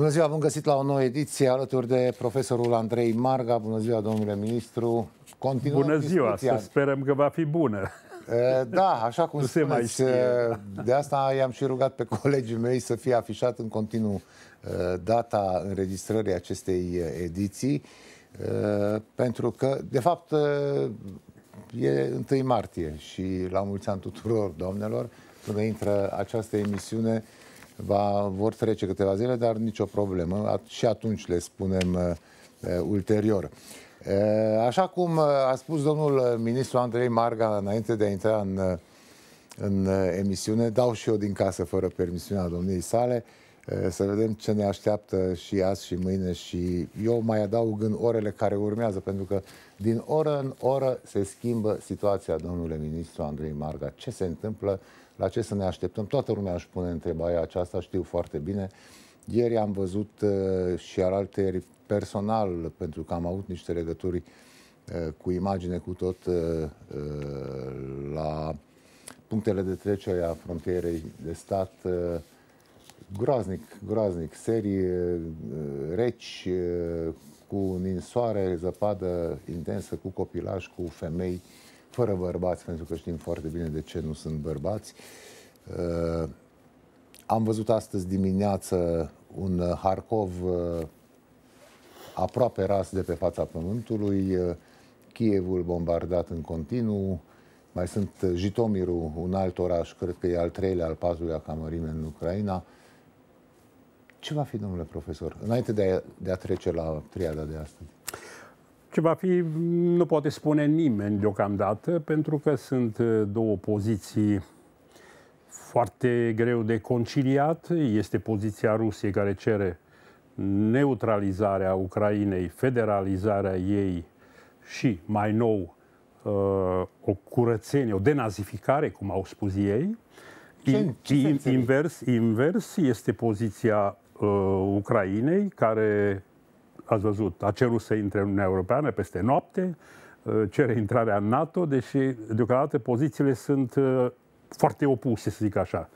Bună ziua, bun găsit la o nouă ediție alături de profesorul Andrei Marga. Bună ziua, domnule ministru. Continuăm bună ziua, discuția. să sperăm că va fi bună. Da, așa cum se mai știe. de asta i-am și rugat pe colegii mei să fie afișat în continuu data înregistrării acestei ediții, pentru că, de fapt, e 1 martie și la mulți ani tuturor, domnilor, când intră această emisiune, va, vor trece câteva zile, dar nicio problemă. At- și atunci le spunem uh, uh ulterior. Uh, așa cum uh, a spus domnul uh, ministru Andrei Marga înainte de a intra în, în emisiune, dau și eu din casă fără permisiunea domniei sale, să vedem ce ne așteaptă și azi și mâine și eu mai adaug în orele care urmează, pentru că din oră în oră se schimbă situația, domnule ministru Andrei Marga. Ce se întâmplă la ce să ne așteptăm? Toată lumea își pune întrebarea aceasta, știu foarte bine. Ieri am văzut uh, și alteri personal, pentru că am avut niște legături uh, cu imagine cu tot uh, uh, la punctele de trecere a frontierei de stat groaznic, groaznic, serii reci cu ninsoare, zăpadă intensă, cu copilaj, cu femei fără bărbați, pentru că știm foarte bine de ce nu sunt bărbați. Uh, am văzut astăzi dimineață un Harkov uh, aproape ras de pe fața pământului, uh, Kievul bombardat în continuu, mai sunt uh, Jitomiru, un alt oraș, cred că e al treilea, al patrulea ca mărime în Ucraina. Ce va fi, domnule profesor, înainte de a, de a trece la triada de astăzi? Ce va fi, nu poate spune nimeni deocamdată, pentru că sunt uh, două poziții foarte greu de conciliat. Este poziția Rusiei care cere neutralizarea Ucrainei, federalizarea ei și, mai nou, uh, o curățenie, o denazificare, cum au spus ei. Ce, ce invers, invers este poziția uh, Ucrainei, care ați văzut, a cerut să intre în Uniunea Europeană peste noapte, uh, cere intrarea în NATO, deși deocamdată pozițiile sunt uh, foarte opuse, să zic așa.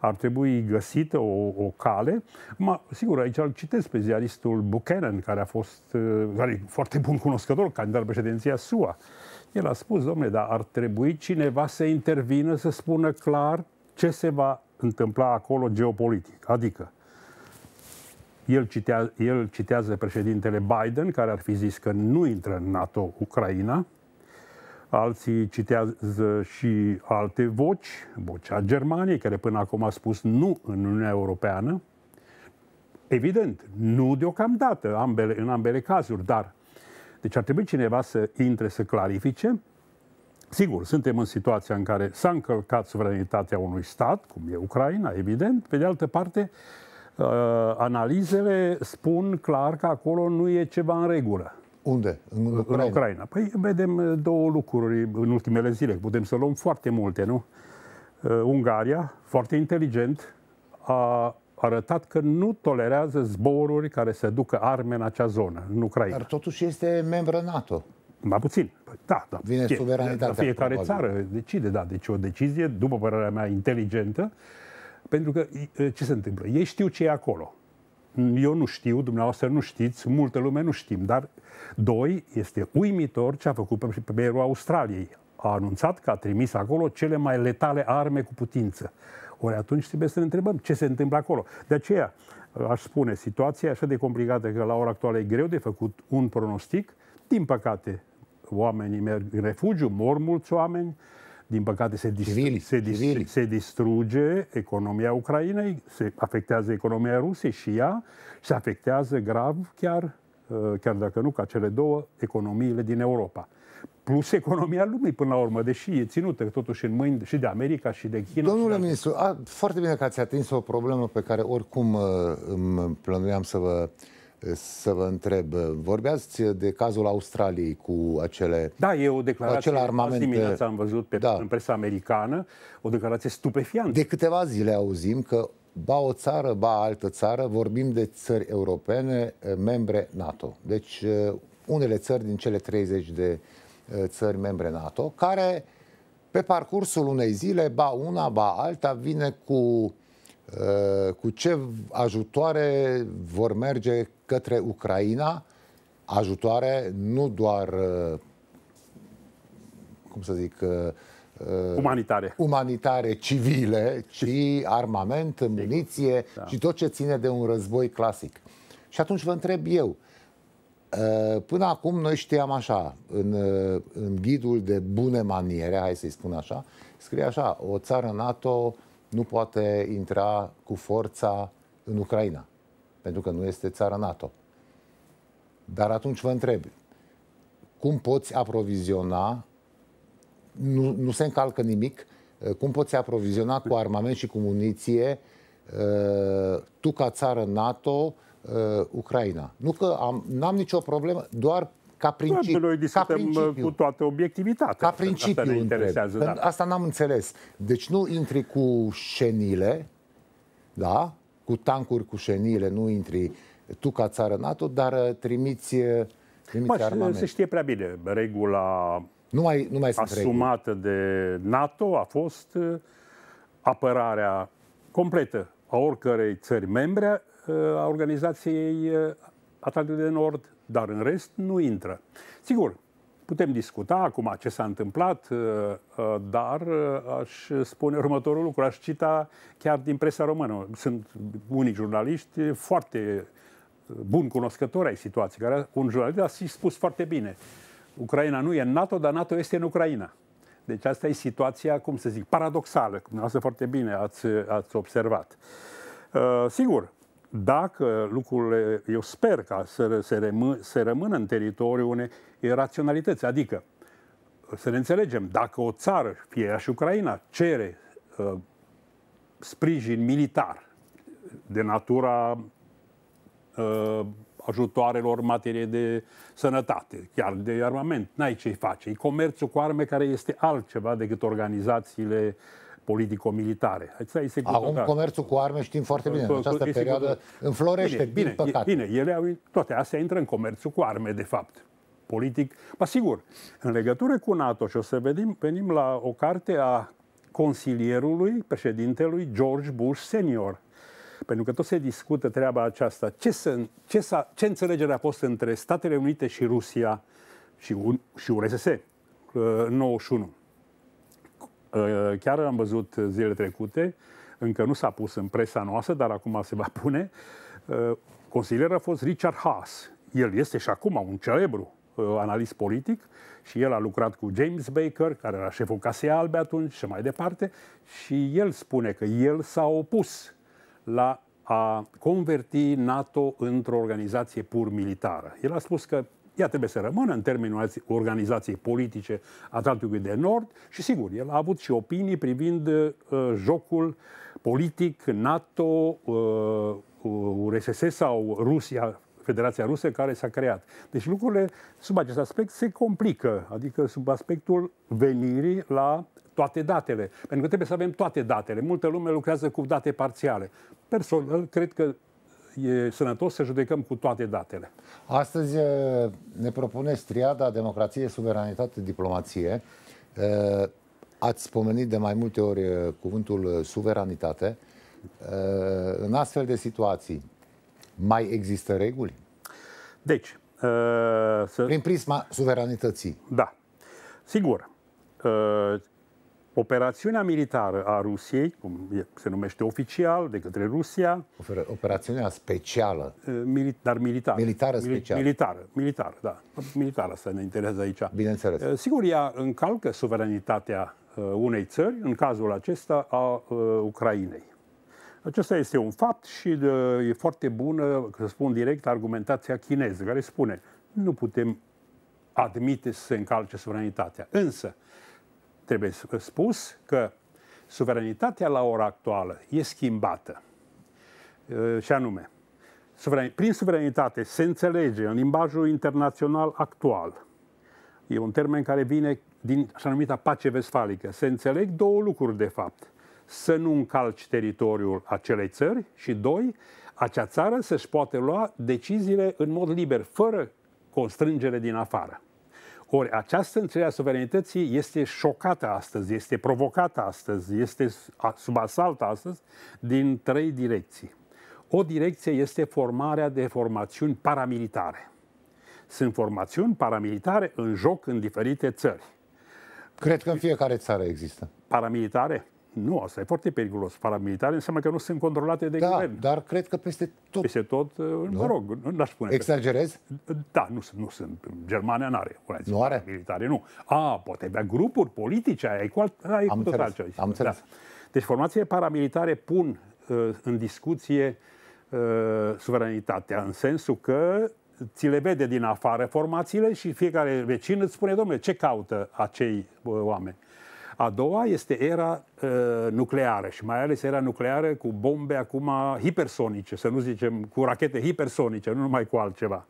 Ar trebui găsită o, o cale. Ma, sigur, aici îl citesc pe ziaristul Buchanan, care a fost uh, care e foarte bun cunoscător, candidat la președinția SUA. El a spus, domnule, dar ar trebui cineva să intervină, să spună clar ce se va întâmpla acolo geopolitic. Adică, el, citea, el citează președintele Biden, care ar fi zis că nu intră în NATO Ucraina. Alții citează și alte voci, vocea Germaniei, care până acum a spus nu în Uniunea Europeană. Evident, nu deocamdată ambele, în ambele cazuri, dar deci ar trebui cineva să intre să clarifice. Sigur, suntem în situația în care s-a încălcat suveranitatea unui stat, cum e Ucraina, evident. Pe de altă parte, uh, Uh, analizele spun clar că acolo nu e ceva în regulă. Unde? În Ucraina? În Ucraina. Păi vedem uh, două lucruri în ultimele zile. Putem să luăm foarte multe, nu? Uh, Ungaria, foarte inteligent, a arătat că nu tolerează zboruri care să ducă arme în acea zonă, în Ucraina. Dar totuși este membră NATO. Mai puțin. Păi da, da. Vine fie, suveranitatea. Fiecare probabil. țară decide, da. Deci o decizie, după părerea mea, inteligentă, uh, pentru că ce se întâmplă? Ei știu ce e acolo. Eu nu știu, dumneavoastră nu știți, multă lume nu știm, dar doi, este uimitor ce a făcut premierul Australiei. A anunțat că a trimis acolo cele mai letale arme cu putință. Ori atunci trebuie să ne întrebăm ce se întâmplă acolo. De aceea, aș spune, situația e așa de complicată că la ora actuală e greu de făcut un pronostic. Din păcate, oamenii merg în refugiu, mor mulți oameni, din păcate, se, dist- civili, se, dist- civili. se distruge economia Ucrainei, se afectează economia Rusiei și ea, se afectează grav chiar, uh, chiar dacă nu, ca cele două, economiile din Europa plus economia lumii până la urmă, deși e ținută totuși în mâini și de America și de China. Domnule de... ministru, a, foarte bine că ați atins o problemă pe care oricum uh, îmi plănuiam să vă să vă întreb. Vorbeați de cazul Australiei cu acele Da, e o declarație. Acele armamente. Azi dimineața am văzut pe da. în presa americană o declarație stupefiantă. De câteva zile auzim că ba o țară, ba altă țară, vorbim de țări europene, eh, membre NATO. Deci eh, unele țări din cele 30 de eh, țări membre NATO, care pe parcursul unei zile, ba una, ba alta, vine cu uh, Uh, cu ce ajutoare vor merge către Ucraina, ajutoare nu doar, uh, cum să zic, uh, umanitare, umanitare civile, ci armament, muniție da. și tot ce ține de un război clasic. Și atunci vă întreb eu, până acum noi știam așa, în, în ghidul de bune maniere, hai să-i spun așa, scrie așa, o țară NATO nu poate intra cu forța în Ucraina, pentru că nu este țara NATO. Dar atunci vă întreb, cum poți aproviziona, nu, nu se încalcă nimic, eh, cum poți aproviziona cu armament și cu muniție eh, tu ca țară NATO eh, Ucraina? Nu că am, n-am nicio problemă, doar ca uh, principiu. noi discutăm ca principiu, cu toată obiectivitatea. Ca principiu asta ne interesează. Da. Asta n-am înțeles. Deci nu intri cu șenile, da? Cu tancuri, cu șenile, nu intri tu ca țară NATO, dar uh, trimiți, uh, trimiți Mă, Se știe prea bine regula nu mai, nu mai asumată de NATO a fost apărarea completă a oricărei țări membre a Organizației Atlantului de Nord dar în rest nu intră. Sigur, putem discuta acum ce s-a întâmplat, uh, uh, dar uh, aș spune următorul lucru, aș cita chiar din presa română. Sunt unii jurnaliști foarte bun cunoscători ai situației, care un jurnalist a spus foarte bine. Ucraina nu e în NATO, dar NATO este în Ucraina. Deci asta e situația, cum să zic, paradoxală, cum foarte bine ați, ați observat. Uh, sigur, dacă lucrurile, eu sper ca să se, rămân, să rămână în teritoriul unei raționalități, adică să ne înțelegem, dacă o țară, fie ea și Ucraina, cere uh, sprijin militar de natura uh, ajutoarelor materie de sănătate, chiar de armament, n-ai ce-i face. E comerțul cu arme care este altceva decât organizațiile uh, politico-militare. Acum da. comerțul cu arme știm foarte bine, în această e perioadă înflorește, bine, bine, păcate. Bine, ele au, toate astea intră în comerțul cu arme, de fapt. Politic, ma sigur, în legătură cu NATO, și o să vedem, venim la o carte a consilierului președintelui George Bush senior, pentru că tot se discută treaba aceasta. Ce, să, ce, să, ce înțelegere a fost între Statele Unite și Rusia și, un, și URSS în 91? Ă, chiar am văzut zilele trecute, încă nu s-a pus în presa noastră, dar acum se va pune, ă, consilier a fost Richard Haas. El este și acum un celebru ă, analist politic și el a lucrat cu James Baker, care era șeful Casei Albe atunci și mai departe, și el spune că el s-a opus la a converti NATO într-o organizație pur militară. El a spus că ea trebuie să rămână în termenul organizației politice Atlanticului de Nord și, sigur, el a avut și opinii privind uh, jocul politic NATO, uh, URSS uh, sau Rusia, Federația Rusă care s-a creat. Deci lucrurile sub acest aspect se complică, adică sub aspectul venirii la toate datele. Pentru că trebuie să avem toate datele. Multă lume lucrează cu date parțiale. Personal, cred că e sănătos să judecăm cu toate datele. Astăzi ne propune striada democrație, suveranitate, diplomație. Ați spomenit de mai multe ori cuvântul suveranitate. În astfel de situații, mai există reguli? Deci, uh, să... prin prisma suveranității. Da. Sigur. Uh, Operațiunea militară a Rusiei, cum se numește oficial de către Rusia... Operațiunea specială. Mili- dar militară. Militară specială. Militară, militară, da. Militară asta ne interesează aici. Bineînțeles. Sigur, ea încalcă suveranitatea unei țări, în cazul acesta a Ucrainei. Acesta este un fapt și de, e foarte bună, să spun direct, argumentația chineză, care spune nu putem admite să se încalce suveranitatea. Însă, trebuie spus că suveranitatea la ora actuală e schimbată. Uh, și anume, prin suveranitate se înțelege în limbajul internațional actual, e un termen care vine din așa numita pace vestfalică, se înțeleg două lucruri de fapt. Să nu încalci teritoriul acelei țări și doi, acea țară să-și poate lua deciziile în mod liber, fără constrângere din afară. Ori această întâlnire a suveranității este șocată astăzi, este provocată astăzi, este sub asalt astăzi din trei direcții. O direcție este formarea de formațiuni paramilitare. Sunt formațiuni paramilitare în joc în diferite țări. Cred că în fiecare țară există. Paramilitare? Nu, asta e foarte periculos. Paramilitare înseamnă că nu sunt controlate de da, guvern. dar cred că peste tot... Peste tot, uh, nu? mă rog, n-aș spune. Exagerez? Da, nu, nu sunt. Germania n-are. Nu are? Militare, nu. A, poate avea grupuri politice, aia e cu, alt, aia e am cu tot altceva. Am da. Deci formațiile paramilitare pun uh, în discuție uh, suveranitatea, în sensul că ți le vede din afară formațiile și fiecare vecin îți spune, domnule, ce caută acei uh, oameni? A doua este era uh, nucleară și mai ales era nucleară cu bombe acum hipersonice, să nu zicem cu rachete hipersonice, nu numai cu altceva.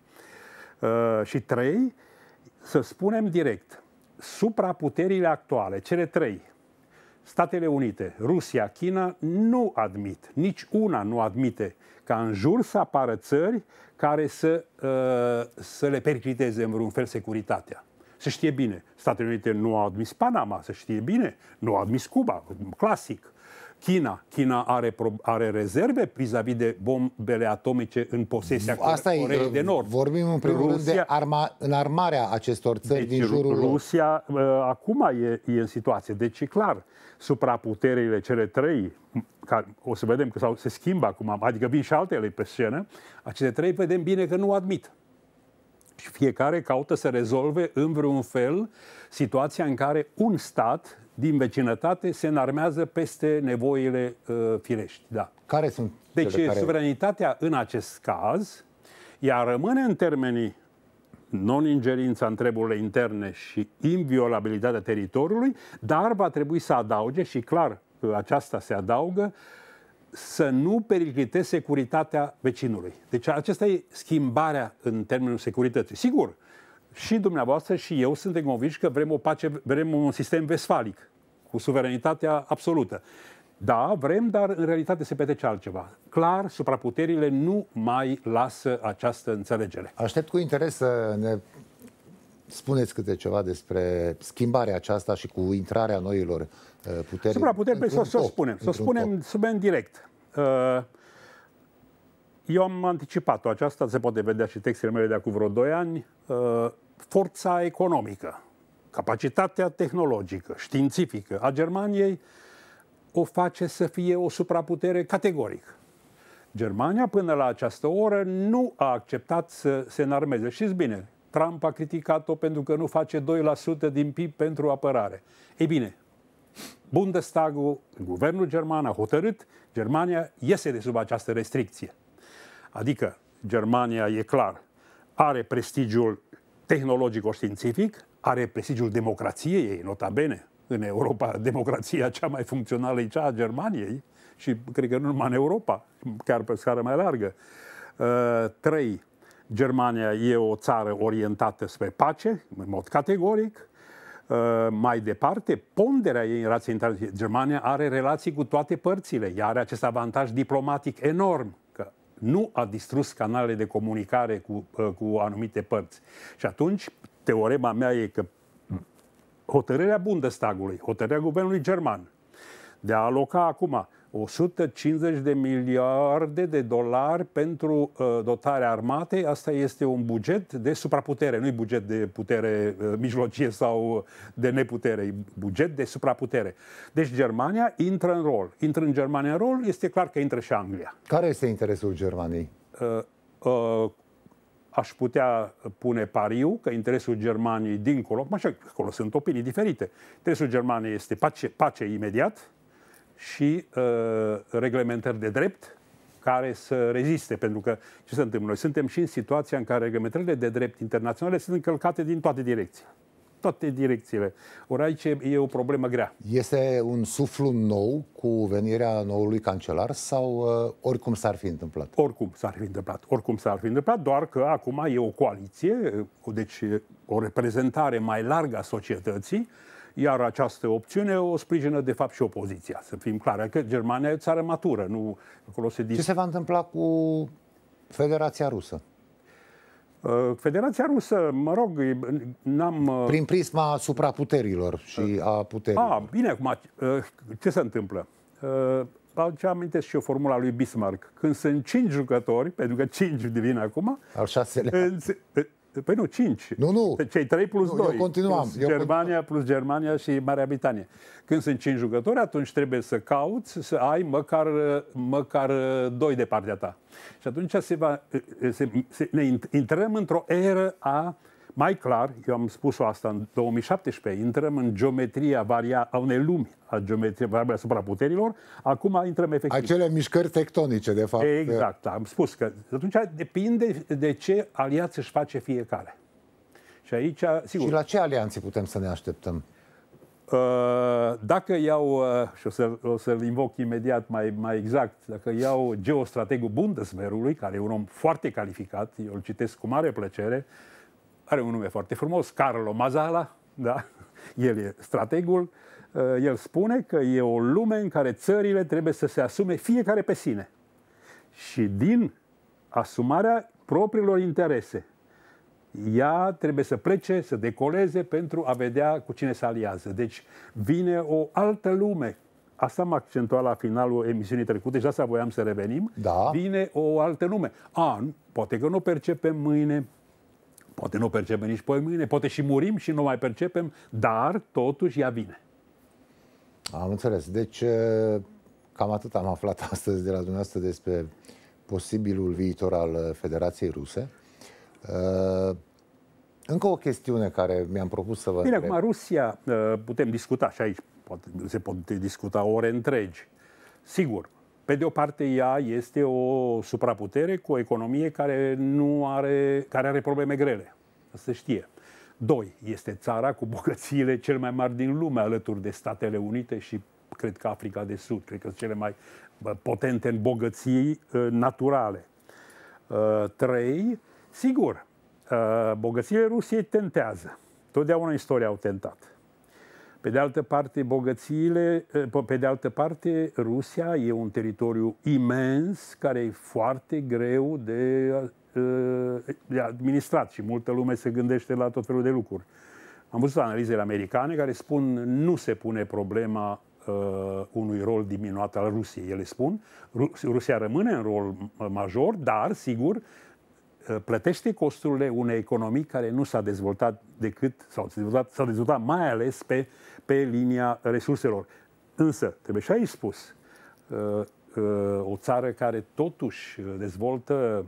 Uh, și trei, să spunem direct, supraputerile actuale, cele trei, Statele Unite, Rusia, China, nu admit, nici una nu admite ca în jur să apară țări care să, uh, să le percriteze în vreun fel securitatea se știe bine. Statele Unite nu au admis Panama, se știe bine. Nu au admis Cuba, clasic. China. China are, are rezerve vis-a-vis de bombele atomice în posesia Asta Coreei e, de uh, Nord. Vorbim în primul Rusia, rând de arma, armarea acestor țări deci din jurul Rusia lor. Uh, acum e, e în situație. Deci e clar, supraputerile cele trei, care o să vedem că sau, se schimbă acum, adică vin și altele pe scenă, acele trei vedem bine că nu admit fiecare caută să rezolve în vreun fel situația în care un stat din vecinătate se înarmează peste nevoile uh, firești. Da. Care sunt deci care... suveranitatea în acest caz, ea rămâne în termenii non-ingerința în treburile interne și inviolabilitatea teritoriului, dar va trebui să adauge, și clar uh, aceasta se adaugă, uh, să nu pericliteze securitatea vecinului. Deci acesta e schimbarea în termenul securității. Sigur, și dumneavoastră și eu suntem convinși că vrem o pace, vrem un sistem vesfalic, cu suveranitatea absolută. Da, vrem, dar în realitate se petrece altceva. Clar, supraputerile nu mai lasă această înțelegere. Aștept cu interes să ne spuneți câte ceva despre schimbarea aceasta și cu intrarea noilor uh, puteri. Supra pe păi să o spunem, să o spunem, spunem direct. Uh, eu am anticipat-o aceasta, se poate vedea și textele mele de acum vreo 2 ani, uh, forța economică, capacitatea tehnologică, științifică a Germaniei o face să fie o supraputere categoric. Germania până la această oră nu a acceptat să se înarmeze. Știți bine, Trump a criticat-o pentru că nu face 2% din PIB pentru apărare. Ei bine, Bundestagul, guvernul german a hotărât, Germania iese de sub această restricție. Adică Germania, e clar, are prestigiul tehnologico-științific, are prestigiul democrației ei, nota bene. În Europa, democrația cea mai funcțională e cea a Germaniei și cred că nu numai în Europa, chiar pe scară mai largă. Uh, trei, Germania e o țară orientată spre pace, în mod categoric. Uh, mai departe, ponderea ei în relații internaționale. Germania are relații cu toate părțile, ea are acest avantaj diplomatic enorm, că nu a distrus canalele de comunicare cu, uh, cu anumite părți. Și atunci, teorema mea e că hotărârea Bundestagului, hotărârea guvernului german, de a aloca acum 150 de miliarde de dolari pentru uh, dotarea armatei. Asta este un buget de supraputere, nu-i buget de putere uh, mijlocie sau uh, de neputere, e buget de supraputere. Deci Germania intră în rol. Intră în Germania în rol, este clar că intră și Anglia. Care este interesul Germaniei? Uh, uh, aș putea pune pariu că interesul Germaniei dincolo, așa, acolo sunt opinii diferite, interesul Germaniei este pace, pace imediat, și uh, reglementări de drept care să reziste, pentru că ce se întâmplă? Noi suntem și în situația în care reglementările de drept internaționale sunt încălcate din toate direcțiile. Toate direcțiile. Ori aici e o problemă grea. Este un suflu nou cu venirea noului cancelar sau uh, oricum s-ar fi întâmplat? Oricum s-ar fi întâmplat. Oricum s-ar fi întâmplat, doar că acum e o coaliție, uh, deci o reprezentare mai largă a societății, uh, iar această opțiune o sprijină, de fapt, și opoziția. Să fim clari, că Germania e o țară matură. Nu, acolo se Ce se va întâmpla cu Federația Rusă? Uh, Federația Rusă, mă rog, n-am... Uh, Prin prisma supraputerilor și uh, a puterii. A, ah, bine, acum, ce se întâmplă? ce amintesc și eu formula lui Bismarck. Când sunt cinci jucători, pentru că cinci devin acum... Al șaselea. Păi nu, 5. Nu, nu. Cei 3 plus 2. Eu continuam. Plus eu Germania continuam. plus Germania și Marea Britanie. Când sunt 5 jucători, atunci trebuie să cauți să ai măcar, măcar 2 de partea ta. Și atunci se va, se, se, ne intrăm într-o eră a uh, mai clar, eu am spus-o asta în 2017, intrăm în geometria varia, a unei lumi, a geometriei variabile asupra puterilor, acum intrăm efectiv. Acele mișcări tectonice, de fapt. Exact, am spus că atunci depinde de ce aliață își face fiecare. Și aici, sigur... Și la ce alianțe putem să ne așteptăm? Uh, dacă iau, uh, și o, să, o să-l invoc imediat mai, mai exact, dacă iau geostrategul Bundeswehrului, care e un om foarte calificat, eu îl citesc cu mare plăcere, are un nume foarte frumos, Carlo Mazala, da? el e strategul, uh, el spune că e o lume în care țările trebuie să se asume fiecare pe sine. Și din asumarea propriilor interese, ea trebuie să plece, să decoleze pentru a vedea cu cine se aliază. Deci vine o altă lume. Asta am accentuat la finalul emisiunii trecute și de asta voiam să revenim. Da. Vine o altă lume. An, poate că nu percepem mâine, Poate nu o percepem nici pe mâine, poate și murim și nu mai percepem, dar totuși ea vine. Am înțeles. Deci, cam atât am aflat astăzi de la dumneavoastră despre posibilul viitor al Federației Ruse. Încă o chestiune care mi-am propus să vă Bine, întreb. acum Rusia, putem discuta și aici, poate, se pot discuta ore întregi. Sigur, pe de o parte, ea este o supraputere cu o economie care, nu are, care are probleme grele. Să știe. Doi, este țara cu bogățiile cel mai mari din lume, alături de Statele Unite și cred că Africa de Sud, cred că sunt cele mai potente în bogății ă, naturale. Ă, trei, sigur, ă, bogățiile Rusiei tentează. Totdeauna istoria au tentat. Pe de altă parte, bogățiile, eh, pe de altă parte, Rusia e un teritoriu imens care e foarte greu de, eh, de administrat și multă lume se gândește la tot felul de lucruri. Am văzut analizele americane care spun nu se pune problema uh, unui rol diminuat al Rusiei. Ele spun, Rusia rămâne în rol major, dar, sigur, Uh, plătește costurile unei economii care nu s-a dezvoltat decât, sau s-a dezvoltat, s-a dezvoltat mai ales pe, pe linia resurselor. Însă, trebuie și aici spus, uh, uh, o țară care totuși dezvoltă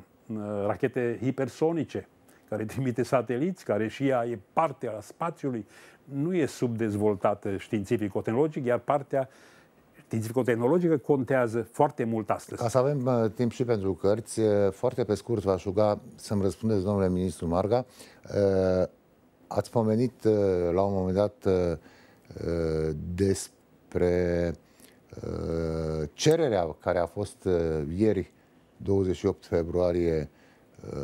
rachete hipersonice, care trimite sateliți, care și ea e parte a spațiului, nu e subdezvoltată științific-tehnologic, iar partea uh, tehnologică contează foarte mult astăzi. Ca să avem uh, timp și pentru cărți, uh, foarte pe scurt v-aș ruga să-mi răspundeți, domnule ministru Marga. Uh, ați pomenit uh, la un moment dat uh, uh despre uh, cererea care a fost uh, ieri, 28 februarie, uh,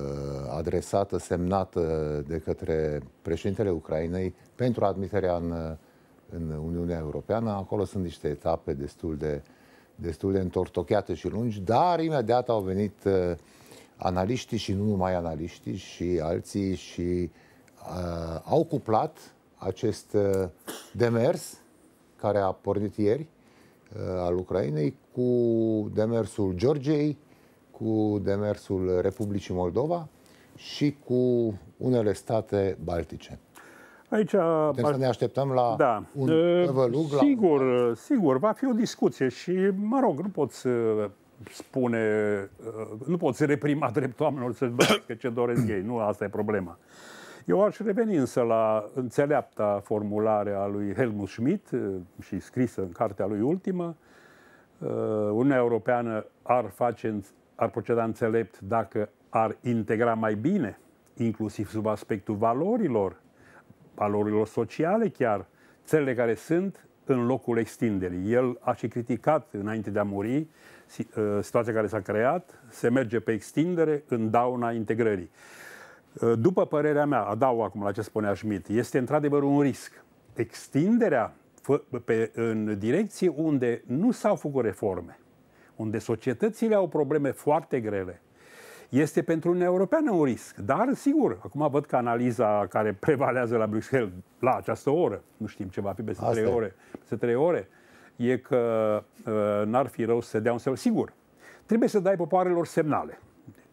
adresată, semnată de către președintele Ucrainei pentru admiterea în uh, în Uniunea Europeană. Acolo sunt niște etape destul de, destul de întortocheate și lungi, dar imediat au venit uh, analiștii și nu numai analiștii și alții și uh, au cuplat acest uh, demers care a pornit ieri uh, al Ucrainei cu demersul Georgiei, cu demersul Republicii Moldova și cu unele state baltice. Aici, Putem să ne așteptăm la da. un tăvălug? Sigur, la... sigur, va fi o discuție și, mă rog, nu pot să uh, spune, uh, nu pot să reprima drept oamenilor să că ce doresc ei, nu asta e problema. Eu aș reveni însă la înțeleapta formulare a lui Helmut Schmidt uh, și scrisă în cartea lui ultimă, Uniunea Europeană ar, face, ar proceda înțelept dacă ar integra mai bine, inclusiv sub aspectul valorilor, valorilor sociale chiar, țările care sunt în locul extinderii. El a și criticat înainte de a muri ă, situația care s-a creat, se merge pe extindere în dauna integrării. Ă, după părerea mea, adaug acum la ce spunea Schmidt, este într-adevăr un risc. Extinderea pe, în direcții unde nu s-au făcut reforme, unde societățile au probleme foarte grele, este pentru Uniunea Europeană un risc. Dar, sigur, acum văd că analiza care prevalează la Bruxelles la această oră, nu știm ce va fi peste trei ore, peste trei ore, e că uh, n-ar fi rău să dea un semn. Sigur, trebuie să dai popoarelor semnale.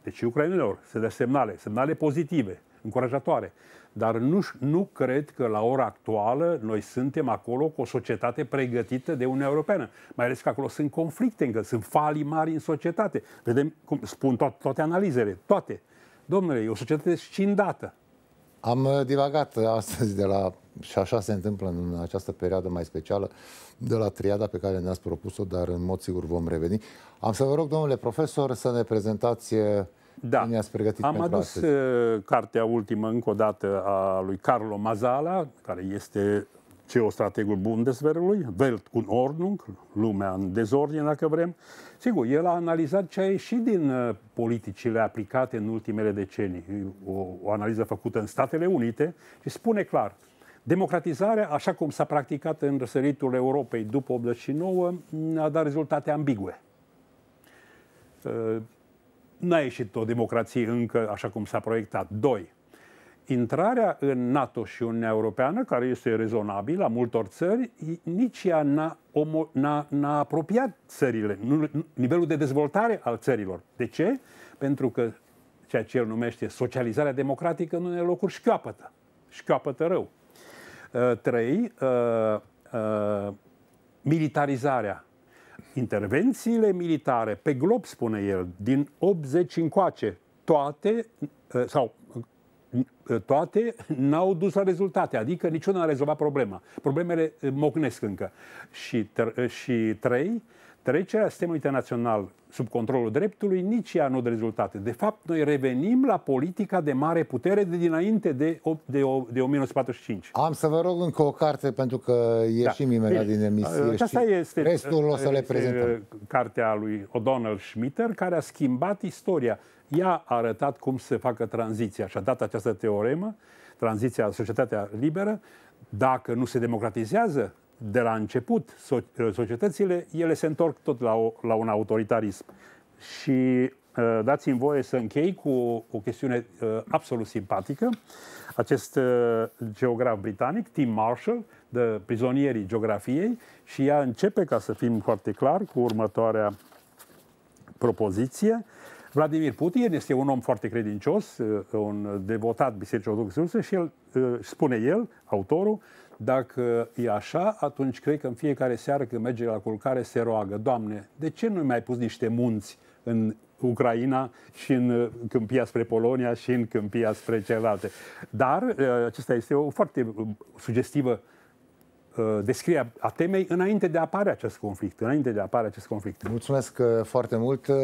Deci ucrainelor să dea semnale, semnale pozitive, încurajatoare. Dar nu, nu cred că la ora actuală noi suntem acolo cu o societate pregătită de Uniunea Europeană. Mai ales că acolo sunt conflicte încă, sunt falii mari în societate. Vedem, cum spun to- toate analizele, toate. Domnule, e o societate scindată. Am uh, divagat uh, astăzi de la, și așa se întâmplă în această perioadă mai specială, de la triada pe care ne-ați propus-o, dar în mod sigur vom reveni. Am să vă rog, domnule profesor, să ne prezentați uh, da. Ne-ați pregătit Am adus astăzi. Uh, cartea ultimă încă o dată a lui Carlo Mazala, care este geostrategul Bundeswehrului, Welt und Ordnung, lumea în dezordine, dacă vrem. Sigur, el a analizat ce a ieșit din uh, politicile aplicate în ultimele decenii. O, o analiză făcută în Statele Unite și spune clar, democratizarea, așa cum s-a practicat în răsăritul Europei după 89, a dat rezultate ambigue. Uh, n-a ieșit o democrație încă așa cum s-a proiectat. Doi, intrarea în NATO și Uniunea Europeană, care este rezonabilă la multor țări, nici ea n-a, omo, n-a, n-a apropiat țările, nu, nivelul de dezvoltare al țărilor. De ce? Pentru că ceea ce el numește socializarea democratică în unele locuri șchioapătă. Șchioapătă rău. Uh, trei, uh, uh, militarizarea intervențiile militare, pe glob spune el, din 80 încoace, toate, ă, sau ă, toate n-au dus la rezultate, adică niciuna n-a rezolvat problema. Problemele ă, mocnesc încă. Și, și trei, Trecerea sistemului internațional sub controlul dreptului, nici ea nu de rezultate. De fapt, noi revenim la politica de mare putere de dinainte de, de, de 1945. Am să vă rog încă o carte, pentru că ieșim da. imediat din emisie Asta ă, și este, restul o să le prezentăm. Uh, cartea lui O'Donnell Schmitter, care a schimbat istoria. Ea a arătat cum se facă tranziția și a dat această teoremă, tranziția la societatea liberă, dacă nu se democratizează, de la început uh, societățile, ele se întorc tot la, o, la un autoritarism. Și uh, dați-mi voie să închei cu o, o chestiune uh, absolut simpatică. Acest geograf britanic, Tim Marshall, de prizonierii geografiei, și ea începe, ca să fim foarte clar, cu următoarea propoziție. Vladimir Putin este un om foarte credincios, un devotat bisericii ortodoxe ruse și el, spune el, autorul, dacă e așa, atunci cred că în fiecare seară când merge la culcare se roagă, Doamne, de ce nu i mai pus niște munți în Ucraina și în uh, câmpia spre Polonia și în câmpia spre celelalte. Dar uh, acesta este o foarte uh, sugestivă Uh, descrie a temei înainte de a apare acest conflict, înainte de a apare acest conflict. Mulțumesc uh, foarte mult, uh,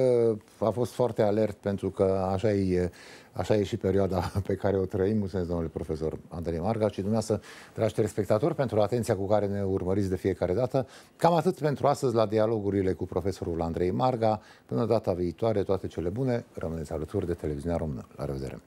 a fost foarte alert pentru că așa e, așa e și perioada pe care o trăim. Mulțumesc, domnule profesor Andrei Marga și dumneavoastră, dragi telespectatori, pentru atenția cu care ne urmăriți de fiecare dată. Cam atât pentru astăzi la dialogurile cu profesorul Andrei Marga. Până data viitoare, toate cele bune, rămâneți alături de televiziunea română. La revedere!